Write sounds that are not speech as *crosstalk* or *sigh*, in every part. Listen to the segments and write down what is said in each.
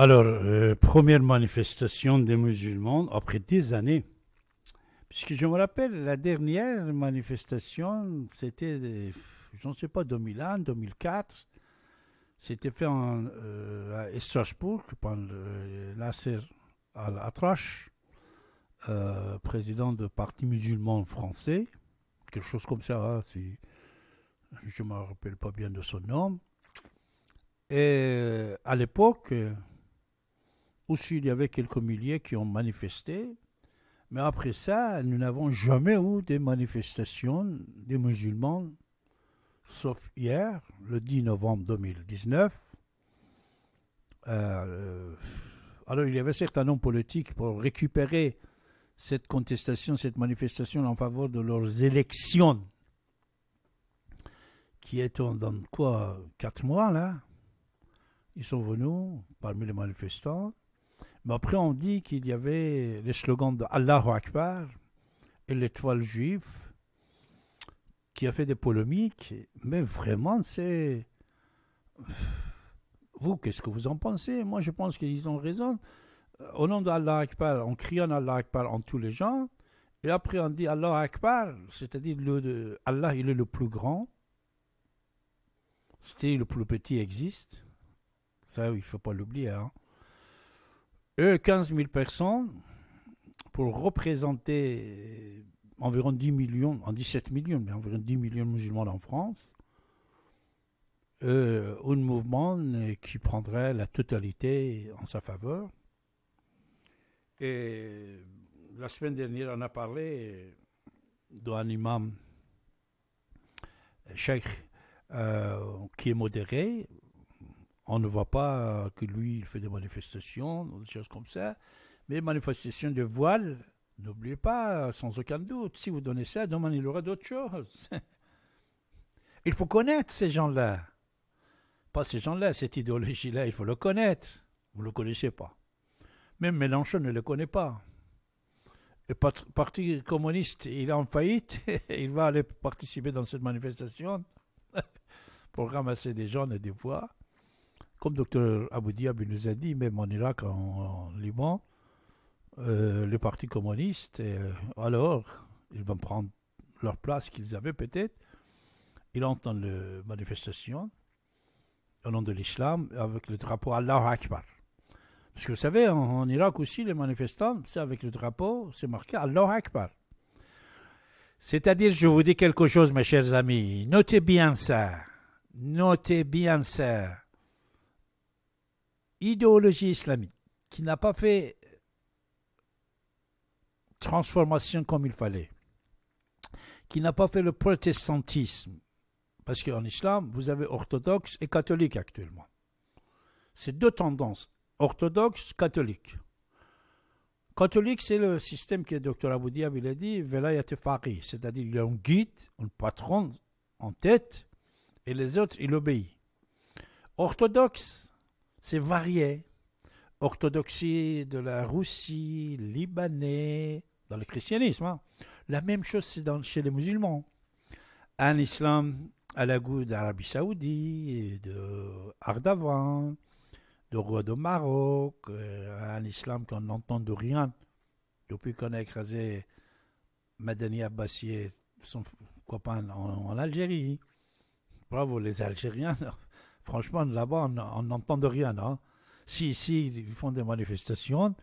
Alors, euh, première manifestation des musulmans après des années. Puisque je me rappelle, la dernière manifestation, c'était, euh, je ne sais pas, 2001, 2004. C'était fait euh, à Strasbourg par Nasser Al-Atrash, président du parti musulman français. Quelque chose comme ça, hein, je ne me rappelle pas bien de son nom. Et à l'époque, aussi, il y avait quelques milliers qui ont manifesté. Mais après ça, nous n'avons jamais eu des manifestations des musulmans, sauf hier, le 10 novembre 2019. Euh, euh, alors, il y avait certains noms politiques pour récupérer cette contestation, cette manifestation en faveur de leurs élections, qui est dans quoi Quatre mois, là Ils sont venus parmi les manifestants. Mais après, on dit qu'il y avait le slogan de Allahu Akbar et l'étoile juive qui a fait des polémiques. Mais vraiment, c'est. Vous, qu'est-ce que vous en pensez Moi, je pense qu'ils ont raison. Au nom d'Allah Akbar, on crie en Allah Akbar en tous les gens. Et après, on dit Allah Akbar, c'est-à-dire le, Allah, il est le plus grand. C'est-à-dire le plus petit existe. Ça, il ne faut pas l'oublier. Hein eux, 15 000 personnes pour représenter environ 10 millions, en 17 millions, mais environ 10 millions de musulmans en France, euh, un mouvement qui prendrait la totalité en sa faveur. Et la semaine dernière, on a parlé d'un imam, cheikh, euh, qui est modéré, on ne voit pas que lui, il fait des manifestations, des choses comme ça. Mais manifestations de voile, n'oubliez pas, sans aucun doute, si vous donnez ça, demain il y aura d'autres choses. *laughs* il faut connaître ces gens-là. Pas ces gens-là, cette idéologie-là, il faut le connaître. Vous ne le connaissez pas. Même Mélenchon ne le connaît pas. Le Parti communiste, il est en faillite, *laughs* il va aller participer dans cette manifestation *laughs* pour ramasser des gens et des voix. Comme docteur Abou Diab nous a dit, même en Irak, en, Liban, euh, le parti communiste, euh, alors, ils vont prendre leur place qu'ils avaient peut-être. Ils entrent dans les manifestations au nom de l'islam avec le drapeau Allah Akbar. Parce que vous savez, en, Irak aussi, les manifestants, c'est avec le drapeau, c'est marqué Allah Akbar. C'est-à-dire, je vous dis quelque chose, mes chers amis, notez bien ça. Notez bien ça idéologie islamique qui n'a pas fait transformation comme il fallait, qui n'a pas fait le protestantisme, parce qu'en islam, vous avez orthodoxe et catholique actuellement. C'est deux tendances, orthodoxe, catholique. Catholique, c'est le système que Dr Abou Diab il a dit, c'est-à-dire il y a un guide, un patron en tête, et les autres, il obéit. Orthodoxe, c'est varié. Orthodoxie de la Russie, Libanais, dans le christianisme. Hein. La même chose, c'est dans chez les musulmans. Un islam à la goutte d'Arabie Saoudite, de Ardavan, de roi de Maroc, euh, un islam qu'on n'entend de rien depuis qu'on a écrasé Madani Abbassi son copain en, Algérie. Bravo les Algériens. *laughs* franchement, là-bas, on n'entend de rien. Hein. Si ici, ils font des manifestations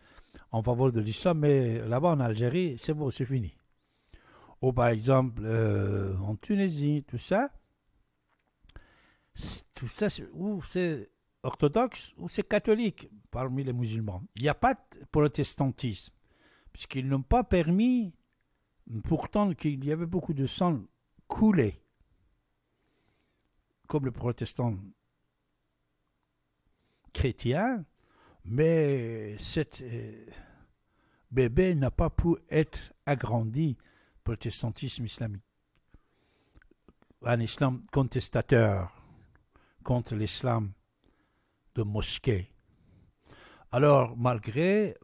en faveur de l'islam, mais là-bas, en Algérie, c'est bon, c'est fini. Ou par exemple, euh, en Tunisie, tout ça, tout ça, ou c'est orthodoxe ou c'est catholique parmi les musulmans. Il n'y a pas de protestantisme, puisqu'ils n'ont pas permis, pourtant qu'il y avait beaucoup de sang coulé, comme le protestants chrétien, mais cet euh, bébé n'a pas pu être agrandi protestantisme islamique. Un islam contestateur contre l'islam de mosquée. Alors, malgré,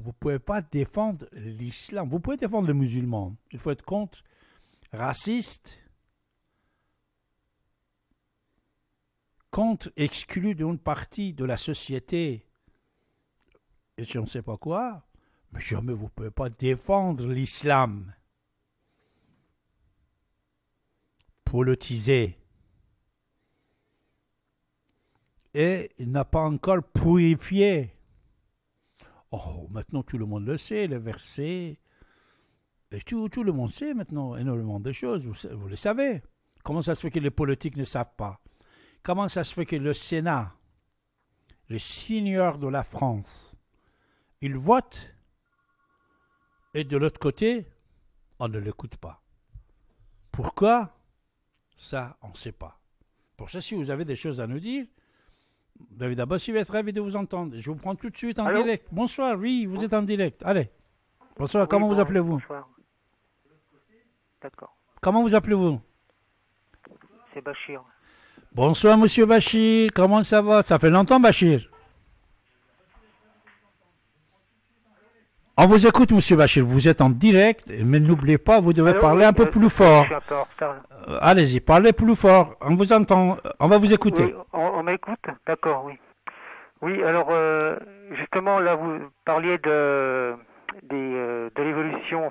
vous ne pouvez pas défendre l'islam. Vous pouvez défendre les musulmans. Il faut être contre raciste, contre exclu d'une partie de la société, et je ne sais pas quoi, mais jamais vous ne pouvez pas défendre l'islam. Politiser. Et il n'a pas encore purifié. Oh, maintenant tout le monde le sait, le verset. Et tout, le monde sait maintenant énormément de choses, vous le savez. Comment ça se fait que les politiques ne savent pas comment ça se fait que le Sénat, le seigneur de la France, il vote et de l'autre côté, on ne l'écoute pas. Pourquoi Ça, on ne sait pas. Pour ça, si vous avez des choses à nous dire, David Abbas, il va être ravi de vous entendre. Je vous prends tout de suite en direct. Bonsoir, oui, vous êtes en direct. Allez. Bonsoir, comment vous appelez-vous D'accord. Comment vous appelez-vous C'est Bachir. Bonsoir, monsieur Bachir. Comment ça va Ça fait longtemps, Bachir. On vous écoute, monsieur Bachir. Vous êtes en direct, mais n'oubliez pas, vous devez parler un peu euh, plus fort. Hein. Euh, allez-y, parlez plus fort. On vous entend. On va vous écouter. on, m'écoute D'accord, oui. Oui, alors, euh, justement, là, vous parliez de, de l'évolution.